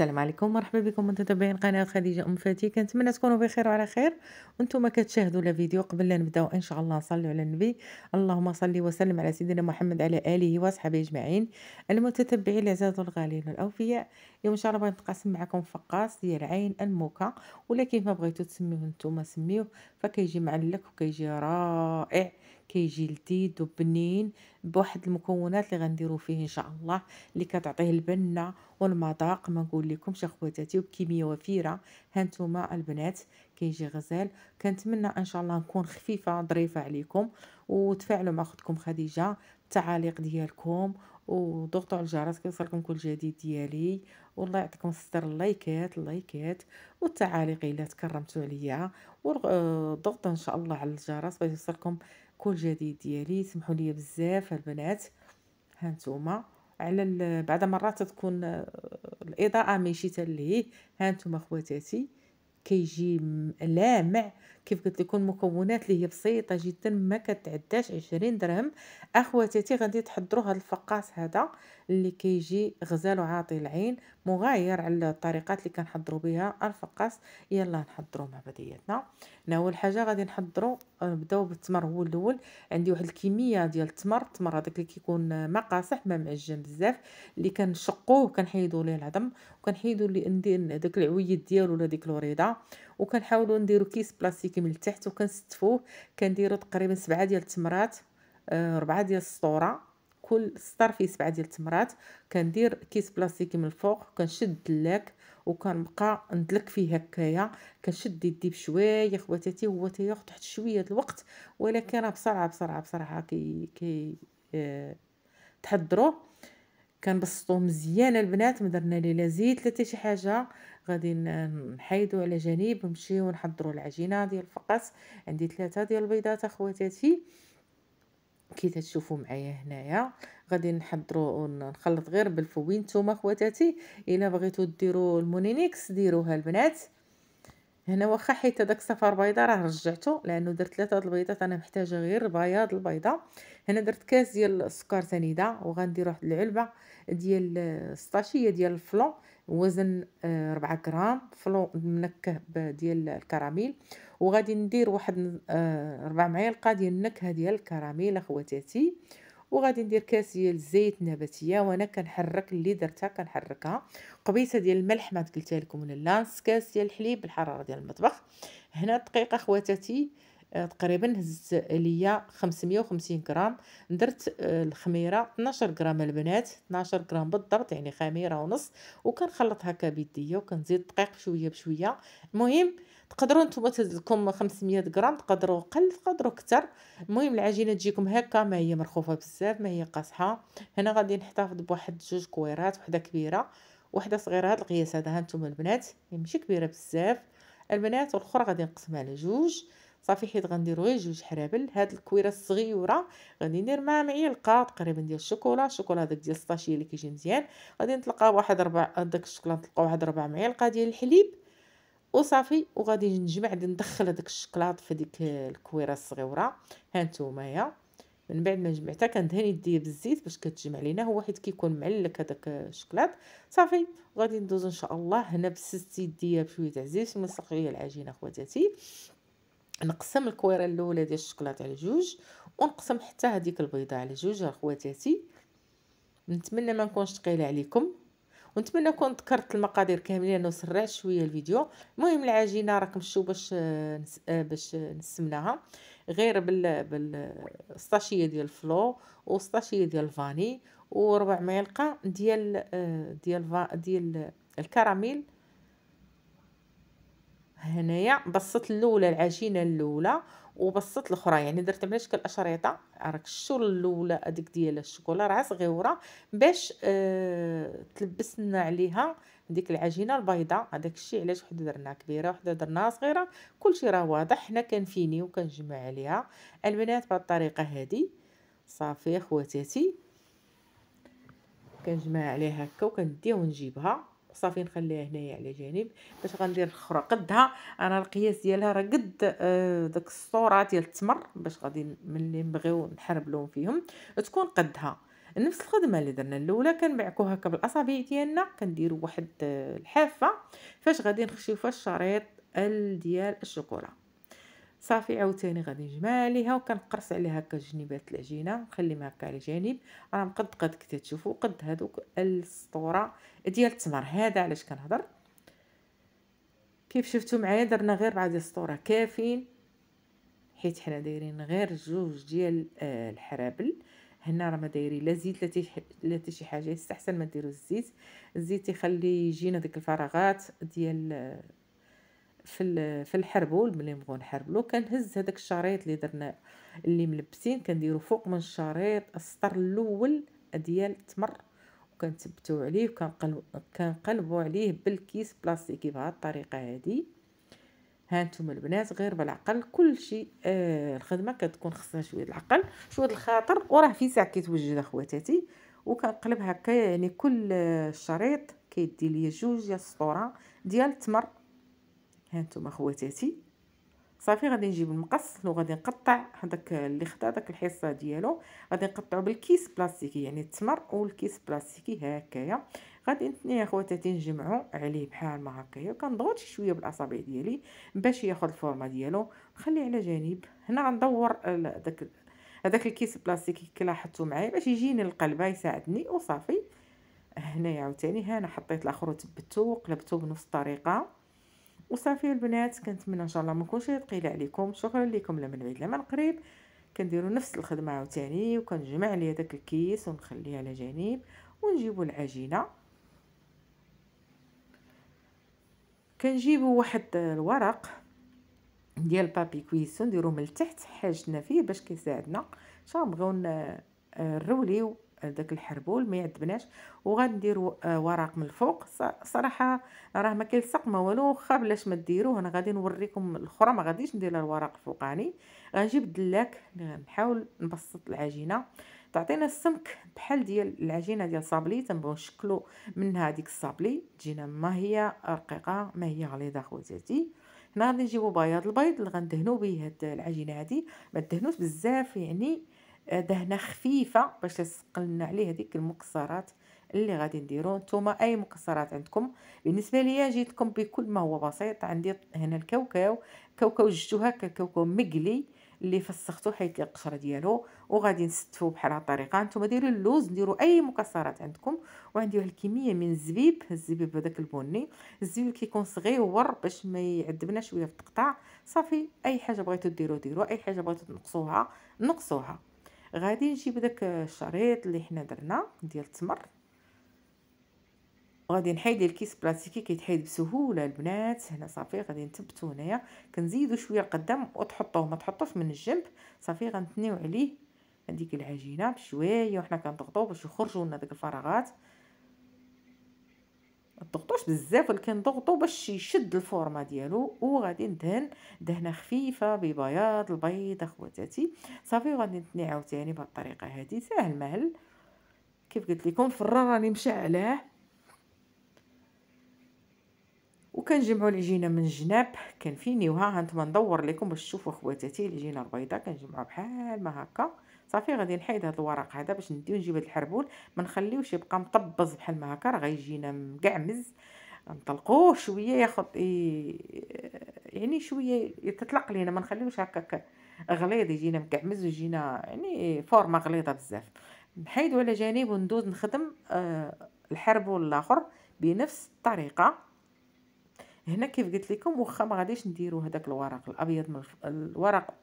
السلام عليكم مرحبا بكم متابعين قناه خديجه ام فاتي كنتمنى تكونوا بخير وعلى خير وانتم كتشاهدوا الفيديو قبل لا نبداو ان شاء الله نصلوا على النبي اللهم صل وسلم على سيدنا محمد على اله وصحبه اجمعين المتتبعين الاعزاء والغالين الاوفياء اليوم ان شاء الله بغيت معكم فقاص ديال عين الموكا ولا كيف ما بغيتو تسميوه نتوما سميوه فكيجي معلك وكيجي رائع كيجي لذيذ وبنين بواحد المكونات اللي غنديرو فيه ان شاء الله اللي كتعطيه البنه والمذاق ما نقول لكمش اخواتاتي وبكميه وفيره هانتوما البنات كيجي غزال كنتمنى ان شاء الله نكون خفيفه ظريفه عليكم وتفاعلوا مع اختكم خديجه التعاليق ديالكم وضغطوا على الجرس كيوصلكم كل جديد ديالي والله يعطيكم الستر اللايكات اللايكات والتعاليق الا تكرمتوا عليا وضغطوا آه، ان شاء الله على الجرس باش يوصلكم كل جديد ديالي سمحوا لي بزاف البنات هانتوما على بعد مرات تكون آه، الاضاءه ماشي تلهيه هانتوما خواتاتي كيجي لامع كيف قلت لكم المكونات اللي هي بسيطه جدا ما كتعداش 20 درهم اخواتاتي غادي تحضروا هذا الفقاس هذا اللي كيجي غزال وعاطي العين مغاير على الطريقات اللي كنحضروا بها الفقاس يلا نحضروا مع بعضياتنا هنا اول حاجه غادي نحضروا نبداو بالتمر هو الاول عندي واحد الكميه ديال التمر التمر هذاك اللي كيكون مقاصح ما معجن بزاف اللي كنشقوه كنحيدوا ليه العظم وكنحيدوا اللي ندير داك العويد ديالو ولا ديك الوريضه وكنحاولوا نديروا كيس بلاستيكي من التحت وكنستفوه كنديروا تقريبا سبعه ديال التمرات آه، ربعه ديال السطورة كل سطر فيه سبعه ديال التمرات كندير كيس بلاستيكي من الفوق كنشد اللاك وكنبقى ندلك فيه هكايا كنشد يدي بشويه خواتاتي هو تياخد واحد شويه الوقت ولكن راه بسرعه بسرعه بسرعه كي كي اه تحضروا كنبسطو مزيان البنات ما درنا ليه لا زيت لا شي حاجه غادي نحيدو على جانب نمشيو نحضروا العجينه ديال الفقس عندي ثلاثه ديال البيضات اخواتاتي كي تشوفوا معايا هنايا غادي نحضروا ونخلط غير بالفوين نتوما خواتاتي الا بغيتو ديروا المونينيكس ديروها البنات هنا واخا حيت داك الصفار بيضه راه رجعته لانه درت ثلاثه البيضات انا محتاجه غير بياض البيضه هنا درت كاس ديال السكر سنيده وغندير واحد العلبه ديال السطاشيه ديال الفلون وزن آه، ربعة غرام فلو منكه ديال الكراميل وغادي ندير واحد آه، ربع معلقة ديال النكهه ديال الكراميل اخواتاتي وغادي ندير كاس ديال الزيت النباتيه وانا كنحرك اللي درتها كنحركها قبيصه ديال الملح ما قلتها لكم ولا لا نص كاس ديال الحليب بالحراره ديال المطبخ هنا دقيقه اخواتاتي آه، تقريبا هز ليا 550 غرام درت آه، الخميره 12 غرام البنات 12 غرام بالضبط يعني خميره ونص وكنخلط هكا بيديا وكنزيد الدقيق شويه بشويه المهم تقدروا نتوما لكم 500 غرام تقدروا قل تقدروا اكثر المهم العجينه تجيكم هكا ما هي مرخوفه بزاف ما هي قاصحه هنا غادي نحتفظ بواحد جوج كويرات وحده كبيره وحده صغيره هاد القياس هذا هانتوما البنات ماشي كبيره بزاف البنات والاخرى غادي نقسمها على جوج صافي حيت غنديرو غير جوج حرابل هاد الكويره الصغيره غادي ندير معها معلقه تقريبا ديال الشوكولا الشوكولا داك ديال الساشي اللي كيجي مزيان غادي نطلقها بواحد ربع داك الشوكولا نطلقها واحد ربع معلقه ديال الحليب وصافي وغادي نجمع غادي ندخل هذاك الشكلاط في ديك الكويره الصغيره ها نتوما من بعد ما جمعتها كندهن يديا بالزيت باش كتجمع لينا هو حيت كيكون معلك هذاك الشكلاط صافي غادي ندوز ان شاء الله هنا بسست يديا بشويه تاع الزيت ليا العجينه خواتاتي نقسم الكويره الاولى ديال الشكلاط على جوج ونقسم حتى هذيك البيضه على جوج اخواتاتي نتمنى ما نكونش ثقيله عليكم ونتمنى كون ذكرت المقادير كاملين انا سرعت شويه الفيديو المهم العجينه راكم شفتوا باش نس... باش نسمناها غير بال بالسطاشيه ديال الفلو وسطاشيه ديال الفاني وربع معلقه ديال ديال ديال الكراميل هنايا بسطت الاولى العجينه الاولى وبسطت الاخرى يعني درت على شكل اشريطه راك الشور الاولى هذيك ديال الشوكولا راه صغيوره باش أه تلبسنا عليها ديك العجينه البيضاء هذاك الشيء علاش وحده درناها كبيره وحده درناها صغيره كلشي راه واضح حنا كنفيني وكنجمع عليها البنات بهذه الطريقه هذه صافي خواتاتي كنجمع عليها هكا وكنديها ونجيبها صافي نخليها هنايا على جانب باش غندير الاخرى قدها انا القياس ديالها راه قد آه داك الصوره ديال التمر باش غادي ملي نبغيو نحرب لهم فيهم تكون قدها نفس الخدمه اللي درنا الاولى كنبعكو هكا بالاصابع ديالنا كنديروا واحد آه، الحافه فاش غادي نخشيو فيها الشريط ديال الشوكولا صافي عاوتاني غادي نجمع عليها وكنقرص عليها هكا جنيبات العجينه نخليها هكا على جانب راه مقد قد تشوفوا قد هذوك السطوره ديال التمر هذا علاش كنهضر كيف شفتوا معايا درنا غير بعض السطوره كافيين حيت حنا دايرين غير جوج ديال آه، الحرابل هنا راه ما دايرين لا زيت لا حتى شي حاجه يستحسن ما ديروا الزيت الزيت يخلي يجينا ديك الفراغات ديال آه، في في الحربول ملي نبغيو نحربلو كنهز هذاك الشريط اللي درنا اللي ملبسين كنديرو فوق من الشريط السطر الاول ديال التمر وكنثبتو عليه وكنقلبو كنقلبو عليه بالكيس بلاستيكي بهاد الطريقه هادي هانتوما البنات غير بالعقل كلشي آه الخدمه كتكون خصها شويه العقل شويه الخاطر وراه في ساعه كيتوجد اخواتاتي وكنقلب هكا يعني كل آه، شريط كيدي ليا جوج ديال السطوره ديال التمر هانتوما خواتاتي صافي غادي نجيب المقص وغادي نقطع هذاك اللي خدا داك الحصه ديالو غادي نقطعو بالكيس بلاستيكي يعني التمر والكيس بلاستيكي هكايا غادي يا خواتاتي نجمعو عليه بحال ما هكايا وكنضغط شي شويه بالاصابع ديالي باش ياخذ الفورمه ديالو نخليه على جانب هنا غندور داك هذاك الكيس بلاستيكي كي لاحظتو معايا باش يجيني القلبه يساعدني وصافي هنايا عاوتاني هنا حطيت الاخر وثبتو وقلبته بنفس الطريقه وصافي البنات كنتمنى ان شاء الله ما نكونش ثقيله عليكم شكرا لكم لمن بعيد لمن قريب كنديروا نفس الخدمه عاوتاني وكنجمع لي داك الكيس ونخليه على جانب ونجيبوا العجينه كنجيبوا واحد الورق ديال بابي كويس نديروه من التحت حاجتنا فيه باش كيساعدنا ان شاء الله بغاو نروليو داك الحربول ما يعذبناش وغندير آه، ورق من الفوق صراحه راه ما كيلصق ما والو واخا بلاش ما ديروه انا غادي نوريكم الاخرى ما غاديش ندير الورق الفوقاني غنجيب الدلاك نحاول نبسط العجينه تعطينا السمك بحال ديال العجينه ديال صابلي تنبغيو نشكلو منها هذيك الصابلي تجينا ما هي رقيقه ما هي غليظه خواتاتي هنا غادي نجيبو بياض البيض اللي غندهنو به هاد العجينه هادي ما تدهنوش بزاف يعني دهنه خفيفه باش تسقلنا عليه هذيك المكسرات اللي غادي نديرو نتوما اي مكسرات عندكم بالنسبه ليا جيتكم بكل ما هو بسيط عندي هنا الكاوكاو كاوكاو جبتو هكا كاوكاو مقلي اللي فسختو حيت القشره ديالو وغادي نستفو بحال هاد الطريقه نتوما ديروا اللوز ديروا اي مكسرات عندكم وعندي واحد الكميه من الزبيب الزبيب هذاك البني الزبيب كيكون صغيور باش ما يعذبنا شويه في التقطاع صافي اي حاجه بغيتو ديروا ديروا اي حاجه بغيتو تنقصوها نقصوها غادي نجيب داك الشريط اللي حنا درنا ديال التمر وغادي نحيد الكيس بلاستيكي كيتحيد بسهوله البنات هنا صافي غادي نثبتو هنايا كنزيدو شويه القدام وتحطوه ما تحطوش من الجنب صافي غنتنيو عليه هذيك العجينه بشويه وحنا كنضغطو باش يخرجوا لنا داك الفراغات ما بزاف ولكن ضغطو باش يشد الفورمه ديالو وغادي ندهن دهنه خفيفه ببياض البيض اخواتاتي صافي غادي نثني عاوتاني بهذه الطريقه هذه ساهل مهل كيف قلت لكم الفران راني مشعلاه وكنجمعوا العجينه من جناب كنفينيوها هانتوما ندور لكم باش تشوفوا اخواتاتي العجينه البيضاء كنجمعوها بحال ما هكا صافي غادي نحيد هذا الورق هذا باش نديو نجيب هذا الحربول ما نخليوش يبقى مطبز بحال ما هكا راه غيجينا مقعمز نطلقوه شويه ياخد يعني شويه يتطلق لينا ما نخليوش هكاك غليظ يجينا مقعمز ويجينا يعني فورمه غليظه بزاف نحيدو على جانب وندوز نخدم آه، الحربول الاخر بنفس الطريقه هنا كيف قلت لكم واخا ما غاديش نديرو هذاك الورق الابيض من الورق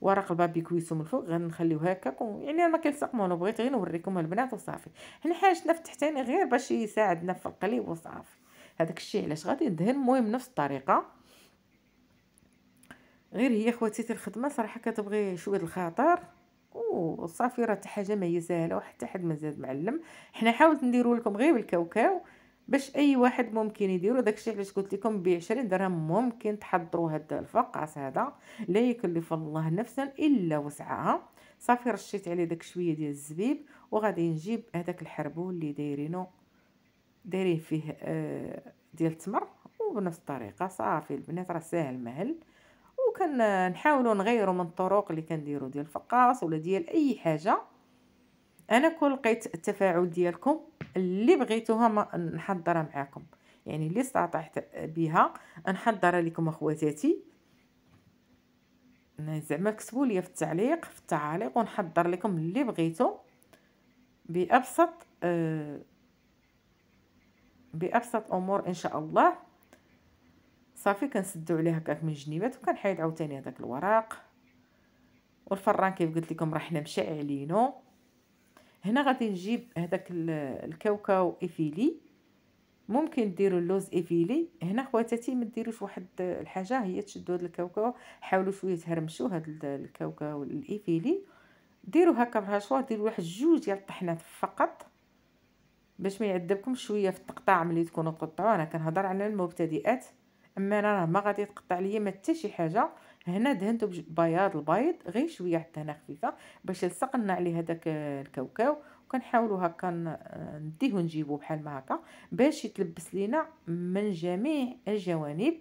ورق البابيكويسو من الفوق غنخليوه هكا يعني انا ما كنسقمو انا بغيت غير نوريكم البنات وصافي حنا حاجتنا في غير باش يساعدنا في القليب وصافي هذاك الشيء علاش غادي ندهن المهم نفس الطريقه غير هي خواتاتي الخدمه صراحه كتبغي شويه الخاطر وصافي راه حتى حاجه ما هي سهله وحتى حد ما معلم حنا حاولت نديرو لكم غير بالكاوكاو باش اي واحد ممكن يديرو داكشي علاش قلت لكم ب 20 درهم ممكن تحضروا هذا الفقاس هذا لا يكلف الله نفسا الا وسعها صافي رشيت عليه داك شويه ديال الزبيب وغادي نجيب هذاك الحربو اللي دايرينو دايرين فيه آه ديال التمر وبنفس الطريقه صافي البنات راه ساهل مهل وكنحاولوا نغيروا من الطرق اللي كنديروا ديال الفقاس ولا ديال اي حاجه انا كون لقيت التفاعل ديالكم اللي بغيتوها نحضرها معاكم يعني اللي استطعت بها نحضرها لكم اخواتاتي زعما كتبوا لي في التعليق في التعاليق ونحضر لكم اللي بغيتو بابسط آه بابسط امور ان شاء الله صافي كنسدو عليه هكاك من الجنيبات وكنحيد عاوتاني هذاك الوراق والفران كيف قلت لكم راه حنا علينو هنا غادي نجيب هذاك الكاوكاو ايفيلي ممكن ديروا اللوز ايفيلي هنا خواتاتي ما ديروش واحد الحاجه هي تشدوا هذا الكاوكاو حاولوا شويه تهرمشوا هذا الكاوكاو الايفيلي ديروا هكا بالهشوار ديروا واحد جوج ديال الطحينات فقط باش ما يعذبكم شويه في التقطاع ملي تكونوا تقطعوا انا كنهضر على المبتدئات اما انا راه ما غادي يتقطع ليا ما حتى شي حاجه هنا دهنته بياض البيض غير شويه حتى هنا خفيفه باش نلصق لنا عليه هذاك الكاوكاو وكنحاولوا هكا نديه ونجيبو بحال ما هكا باش يتلبس لينا من جميع الجوانب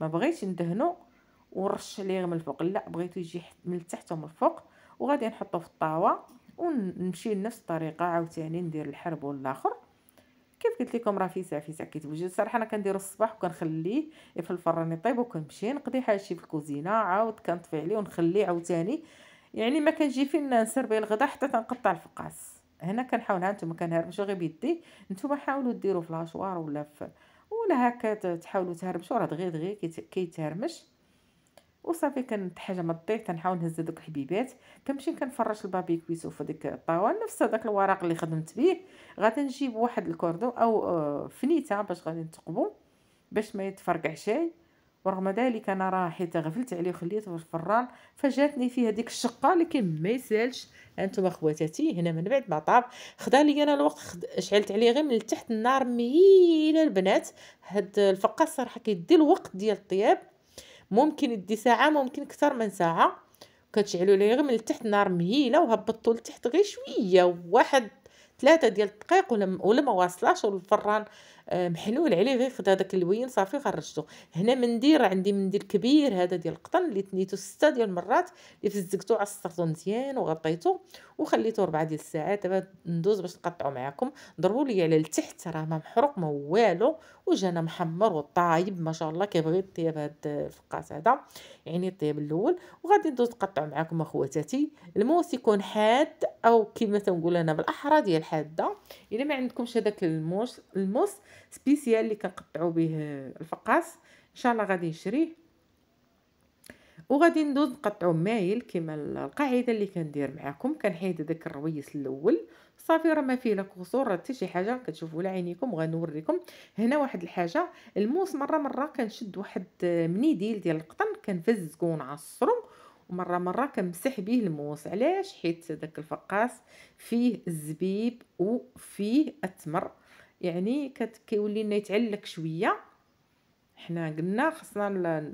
ما بغيتش ندهنو ونرش عليه من الفوق لا بغيتو يجي من التحت ومن الفوق وغادي نحطو في الطاوه ونمشي نفس الطريقه عاوتاني ندير الحرب والاخر كيف قلت لكم راه في ساعه في ساعه كيتبل صراحه انا كنديرو الصباح وكنخليه في الفران يطيب وكنمشي نقضي حاجتي في الكوزينه عاود كنطفي عليه ونخليه عاوتاني يعني ما كنجي فين نسربي الغدا حتى تنقطع الفقاس هنا كنحاول ها نتوما كنهربشو غير بيدي نتوما حاولوا ديروا في لاشوار ولا في ولا هكا تحاولوا تهربشوا راه دغيا دغيا كيتهرمش كي وصافي كانت حاجه ما تطيب تنحاول نهز دوك الحبيبات كنمشي كنفرش البابي في ديك الطاوله نفس هذاك الورق اللي خدمت به غادي نجيب واحد الكوردو او آه، فنيته باش غادي نتقبو باش ما يتفرقع شي ورغم ذلك انا راه حيت غفلت عليه وخليته في الفران فجاتني فيه هذيك الشقه لكن ما يسالش انتم خواتاتي هنا من بعد ما طاب خدا لي انا الوقت خد... شعلت عليه غير من تحت النار ميله البنات هاد الفقاس صراحه كيدي الوقت ديال الطياب ممكن يدي ساعه ممكن اكثر من ساعه كتشعلوا ليه غير من التحت نار مهيله وهبطوا لتحت غير شويه واحد ثلاثه ديال الدقائق ولا ولا ما واصلاش والفران محلول عليه غير خد هذاك اللوين صافي خرجته هنا مندير عندي منديل كبير هذا ديال القطن اللي تنيتو ستة ديال المرات اللي فزكتو عصرتو مزيان وغطيتو وخليتو ربعة ديال الساعات دابا ندوز باش نقطعو معاكم ضربوا لي على التحت راه ما محروق ما والو وجانا محمر وطايب ما شاء الله كيبغي الطياب هاد الفقاس هذا يعني الطياب الاول وغادي ندوز نقطعو معاكم اخواتاتي الموس يكون حاد او كما تنقول انا بالاحرى ديال حاده الا ما عندكمش هذاك الموس الموس سبيسيال اللي كنقطعوا به الفقاس ان شاء الله غادي نشريه وغادي ندوز نقطعو مايل كما القاعده اللي كندير معاكم كنحيد داك الرويس الاول صافي راه ما فيه لا كسور حتى شي حاجه كتشوفوا لعينيكم عينيكم غنوريكم هنا واحد الحاجه الموس مره مره كنشد واحد منيديل ديال القطن كنفزكو ونعصرو ومره مره كنمسح به الموس علاش حيت داك الفقاس فيه الزبيب وفيه التمر يعني كيولي لنا يتعلق شويه حنا قلنا خصنا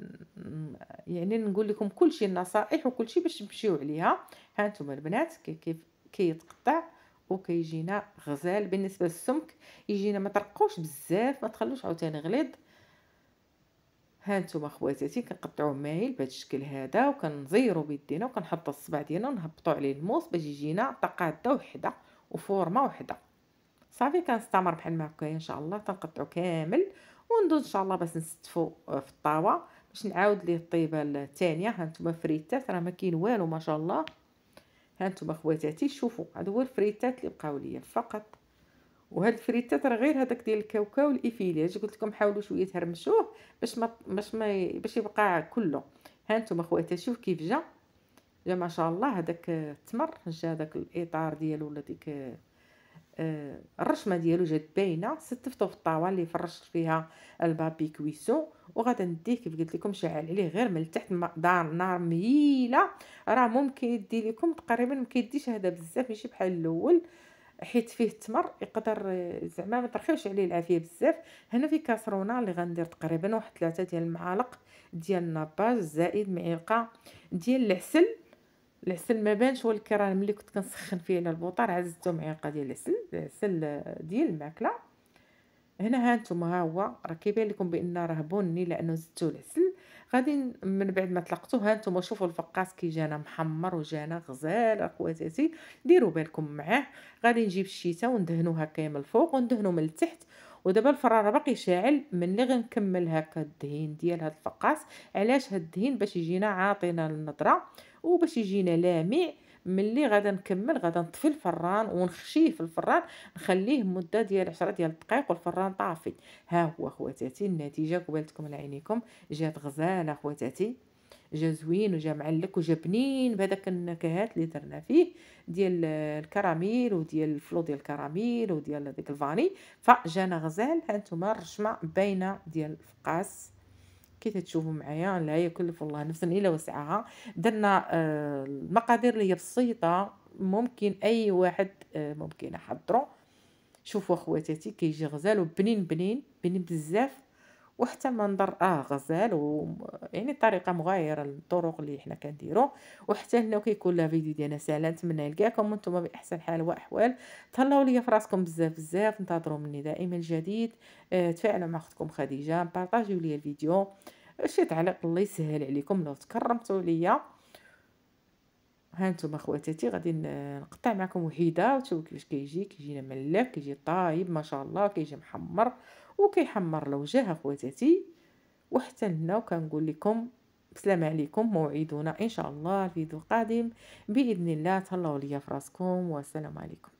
يعني نقول لكم كلشي النصائح وكلشي باش نمشيو عليها ها نتوما البنات كيف كيتقطع وكيجينا غزال بالنسبه للسمك يجينا ما ترقوش بزاف ما تخلوش عاوتاني غليظ ها نتوما خواتاتي كنقطعوه مايل بهذا الشكل هذا وكنزيرو بيدينا وكنحطو الصبع ديالنا ونهبطو عليه الموس باش يجينا طقاده وحده وفورمه وحده صافي كنستمر بحال ما هكا ان شاء الله تنقطعو كامل وندوز ان شاء الله باش نستفو في الطاوه باش نعاود ليه الطيبه الثانيه هانتوما فريتات راه ما كاين والو ما شاء الله هانتوما خواتاتي شوفوا هذا هو الفريتات اللي بقاو ليا فقط وهاد الفريتات راه غير هذاك ديال الكاوكاو الافيلي قلت لكم حاولوا شويه تهرمشوه باش ما باش ما باش يبقى كله هانتوما خواتاتي شوف كيف جا جا ما شاء الله هذاك التمر جا داك الاطار ديالو ولا ديك آه، الرشمه ديالو جات باينه ستفتو في الطاوه اللي فرشت فيها البابي كويسو وغادي نديه كيف قلت لكم شعل عليه غير من التحت دار نار مهيله راه ممكن يدي لكم تقريبا ما كيديش هذا بزاف ماشي بحال الاول حيت فيه التمر يقدر آه، زعما ما ترخيوش عليه العافيه بزاف هنا في كاسرونه اللي غندير تقريبا واحد ثلاثه ديال المعالق ديال الناباج زائد معلقه ديال العسل العسل ما بانش ولكن راه ملي كنت كنسخن فيه على البوطار عززتو معيقه ديال العسل العسل ديال الماكله هنا ها نتوما ها هو راه كيبان لكم بان راه بني لانه زدتو العسل غادي من بعد ما طلقتوه ها نتوما شوفوا الفقاس كي جانا محمر وجانا غزال اخواتاتي ديروا بالكم معاه غادي نجيب الشيته وندهنو كامل من الفوق وندهنو من التحت ودابا الفراره باقي شاعل ملي غنكمل هكا الدهين ديال هاد الفقاس علاش هاد الدهين باش يجينا عاطينا النضره وباش يجينا لامع ملي غادا نكمل غادا نطفي الفران ونخشيه في الفران نخليه مده ديال عشرة ديال الدقائق والفران طافي ها هو خواتاتي النتيجه قبلتكم على عينيكم جات غزاله خواتاتي جا زوين وجا معلك وجا بنين بهذاك النكهات اللي درنا فيه ديال الكراميل وديال الفلو ديال الكراميل وديال ديك الفاني فجانا غزال هانتوما الرشمه باينه ديال الفقاس كي تشوفوا معايا لا يكلف الله نفسا الا وسعها درنا آه، المقادير اللي هي بسيطه ممكن اي واحد آه، ممكن يحضره شوفوا اخواتاتي كيجي غزال وبنين بنين بنين بزاف وحتى منظر اه غزال و يعني طريقه مغايره للطرق اللي حنا كنديرو وحتى هنا كيكون لا فيديو ديالنا ساهل نتمنى نلقاكم وانتم باحسن حال واحوال تهلاو ليا في راسكم بزاف بزاف انتظروا مني دائما الجديد اه تفاعلوا مع اختكم خديجه بارطاجيو ليا الفيديو شي تعليق الله يسهل عليكم لو تكرمتوا ليا هانتوما خواتاتي غادي نقطع معكم وحيده وتشوفوا كيفاش كيجي كيجينا ملك كيجي طايب ما شاء الله كيجي محمر وكيحمر الوجه اخواتاتي وحتى لنا وكنقول لكم السلام عليكم موعدنا ان شاء الله الفيديو القادم باذن الله تهلاو ليا فراسكم والسلام عليكم